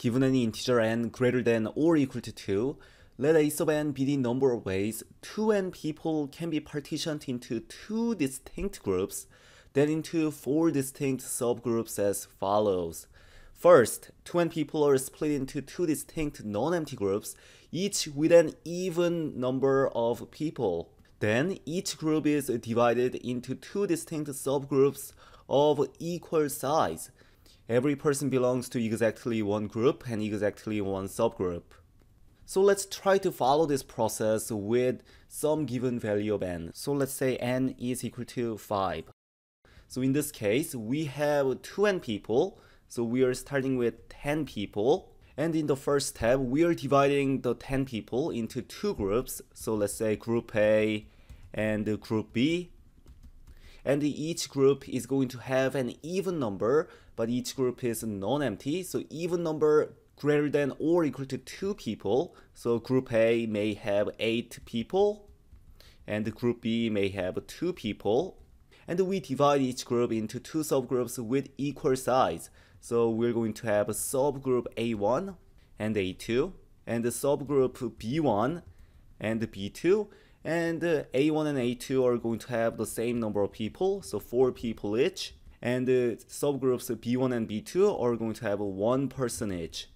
Given an integer n greater than or equal to 2, let a sub n be the number of ways 2n people can be partitioned into two distinct groups, then into four distinct subgroups as follows. First, 2n people are split into two distinct non-empty groups, each with an even number of people. Then, each group is divided into two distinct subgroups of equal size, Every person belongs to exactly one group and exactly one subgroup. So let's try to follow this process with some given value of n. So let's say n is equal to 5. So in this case, we have 2n people, so we are starting with 10 people. And in the first step, we are dividing the 10 people into two groups. So let's say group A and group B and each group is going to have an even number, but each group is non-empty, so even number greater than or equal to 2 people, so group A may have 8 people, and group B may have 2 people, and we divide each group into two subgroups with equal size, so we're going to have a subgroup A1 and A2, and subgroup B1 and B2, and uh, A1 and A2 are going to have the same number of people, so 4 people each, and uh, subgroups B1 and B2 are going to have one person each.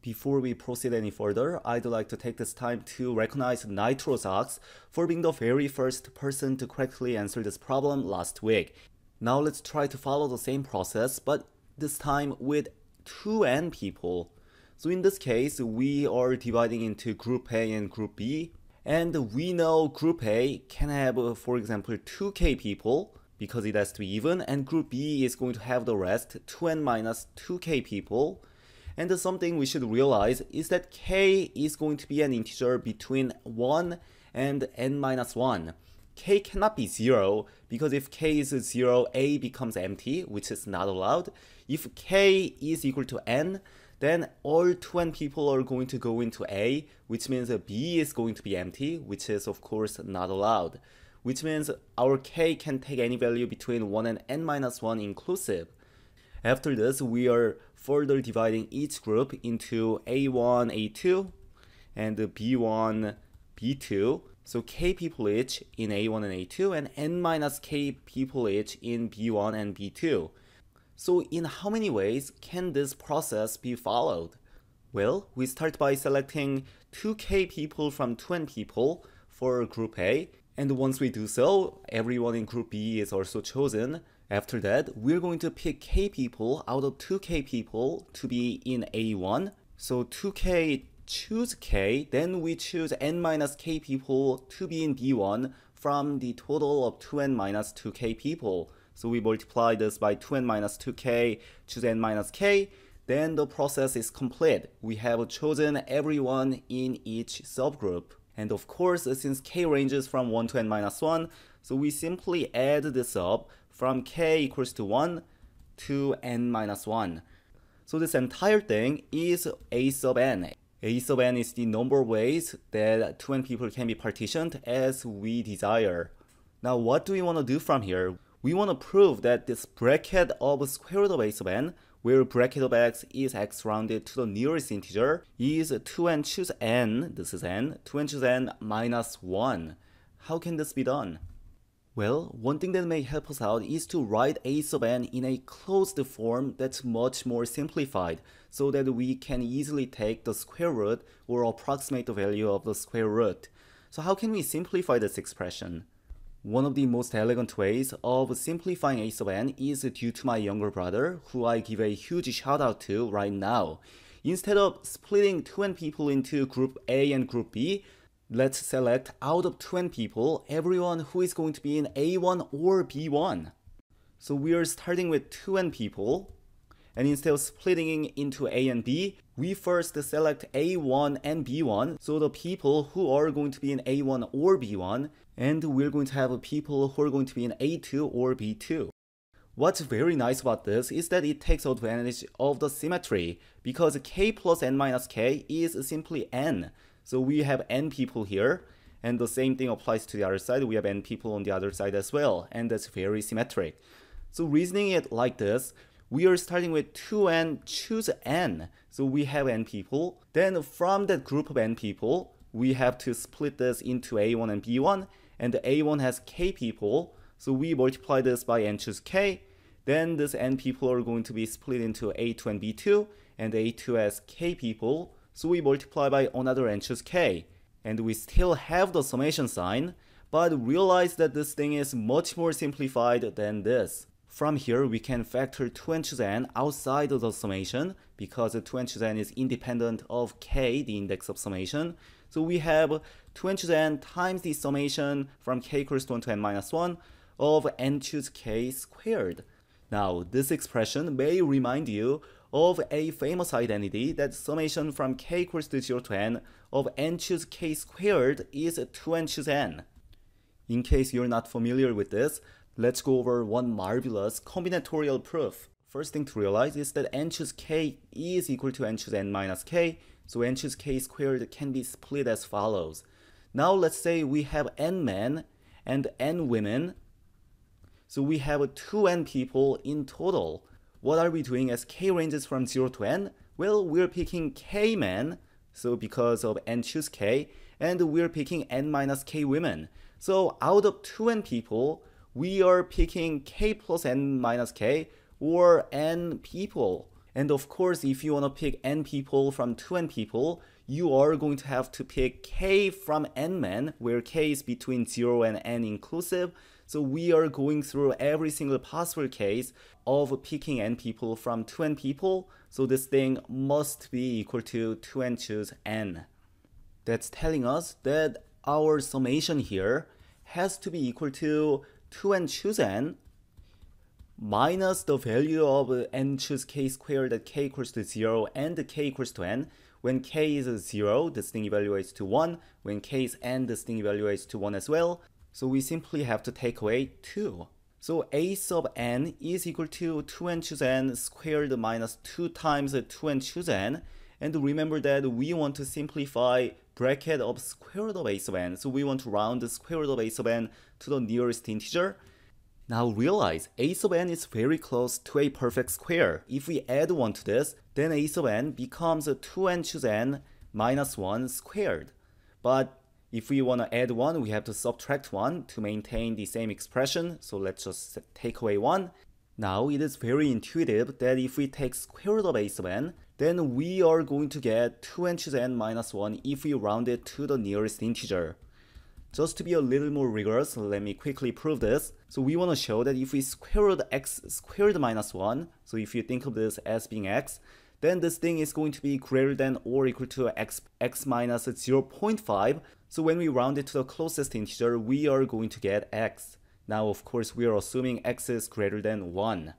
Before we proceed any further, I'd like to take this time to recognize NitroSox for being the very first person to correctly answer this problem last week. Now let's try to follow the same process, but this time with 2n people. So in this case, we are dividing into group A and group B, and we know group A can have, uh, for example, 2k people because it has to be even, and group B is going to have the rest, 2n minus 2k people. And something we should realize is that k is going to be an integer between 1 and n minus 1. k cannot be 0, because if k is 0, a becomes empty, which is not allowed. If k is equal to n, then all 2n people are going to go into A, which means B is going to be empty, which is of course not allowed. Which means our K can take any value between 1 and n-1 inclusive. After this, we are further dividing each group into A1, A2, and B1, B2. So k people each in A1 and A2 and n minus k people each in B1 and B2. So in how many ways can this process be followed? Well, we start by selecting 2k people from 2n people for group A, and once we do so, everyone in group B is also chosen. After that, we're going to pick k people out of 2k people to be in A1. So 2k choose k, then we choose n minus k people to be in B1 from the total of 2n minus 2k people. So we multiply this by 2n minus 2k choose n minus k, then the process is complete. We have chosen everyone in each subgroup. And of course, since k ranges from 1 to n minus 1, so we simply add this up from k equals to 1 to n minus 1. So this entire thing is a sub n. A sub n is the number of ways that 2n people can be partitioned as we desire. Now what do we want to do from here? we want to prove that this bracket of square root of a sub n, where bracket of x is x rounded to the nearest integer, is 2n choose n, this is n, 2n choose n minus 1. How can this be done? Well, one thing that may help us out is to write a sub n in a closed form that's much more simplified, so that we can easily take the square root or approximate the value of the square root. So how can we simplify this expression? One of the most elegant ways of simplifying a sub n is due to my younger brother, who I give a huge shout out to right now. Instead of splitting 20 people into group A and group B, let's select out of 20 people everyone who is going to be in A1 or B1. So we are starting with 2n people, and instead of splitting into A and B, we first select A1 and B1, so the people who are going to be in A1 or B1, and we're going to have people who are going to be in A2 or B2. What's very nice about this is that it takes advantage of the symmetry, because k plus n minus k is simply n, so we have n people here, and the same thing applies to the other side, we have n people on the other side as well, and that's very symmetric. So reasoning it like this, we are starting with 2n, choose n. So we have n people. Then from that group of n people, we have to split this into a1 and b1. And a1 has k people. So we multiply this by n choose k. Then this n people are going to be split into a2 and b2. And a2 has k people. So we multiply by another n choose k. And we still have the summation sign but realize that this thing is much more simplified than this. From here, we can factor 2 n outside of the summation because 2 n is independent of k, the index of summation. So we have 2 n times the summation from k equals to 1 to n minus 1 of n choose k squared. Now, this expression may remind you of a famous identity that summation from k equals to 0 to n of n choose k squared is 2n choose n. In case you're not familiar with this, Let's go over one marvelous combinatorial proof. First thing to realize is that n choose k is equal to n choose n minus k, so n choose k squared can be split as follows. Now let's say we have n men and n women, so we have 2n people in total. What are we doing as k ranges from 0 to n? Well, we're picking k men, so because of n choose k, and we're picking n minus k women. So out of 2n people, we are picking k plus n minus k or n people. And of course, if you want to pick n people from 2n people, you are going to have to pick k from n men, where k is between 0 and n inclusive. So we are going through every single possible case of picking n people from 2n people. So this thing must be equal to 2n choose n. That's telling us that our summation here has to be equal to 2 and choose n minus the value of n choose k squared that k equals to 0 and k equals to n. When k is 0, this thing evaluates to 1. When k is n, this thing evaluates to 1 as well. So we simply have to take away 2. So a sub n is equal to 2n choose n squared minus 2 times 2n choose n. And remember that we want to simplify bracket of square root of a sub n. So we want to round the square root of a sub n to the nearest integer. Now realize a sub n is very close to a perfect square. If we add 1 to this, then a sub n becomes 2n choose n minus 1 squared. But if we want to add 1, we have to subtract 1 to maintain the same expression. So let's just take away 1. Now it is very intuitive that if we take square root of a sub n, then we are going to get 2 inches n minus minus 1 if we round it to the nearest integer. Just to be a little more rigorous, let me quickly prove this. So we want to show that if we square root x squared minus 1, so if you think of this as being x, then this thing is going to be greater than or equal to x, x minus 0.5. So when we round it to the closest integer, we are going to get x. Now, of course, we are assuming x is greater than 1.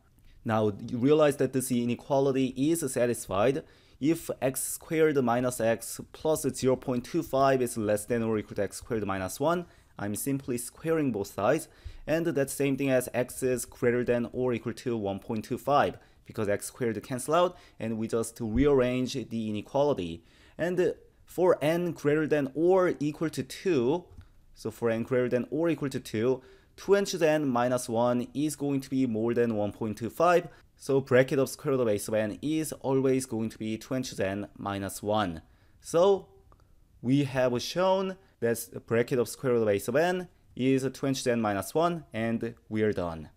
Now realize that this inequality is satisfied if x squared minus x plus 0.25 is less than or equal to x squared minus 1, I'm simply squaring both sides, and that same thing as x is greater than or equal to 1.25, because x squared cancel out, and we just rearrange the inequality. And for n greater than or equal to 2, so for n greater than or equal to 2, 2 to the n minus 1 is going to be more than 1.25, so bracket of square root of a sub n is always going to be 2 to the n minus 1. So we have shown that bracket of square root of a sub n is 2 to the n minus 1, and we are done.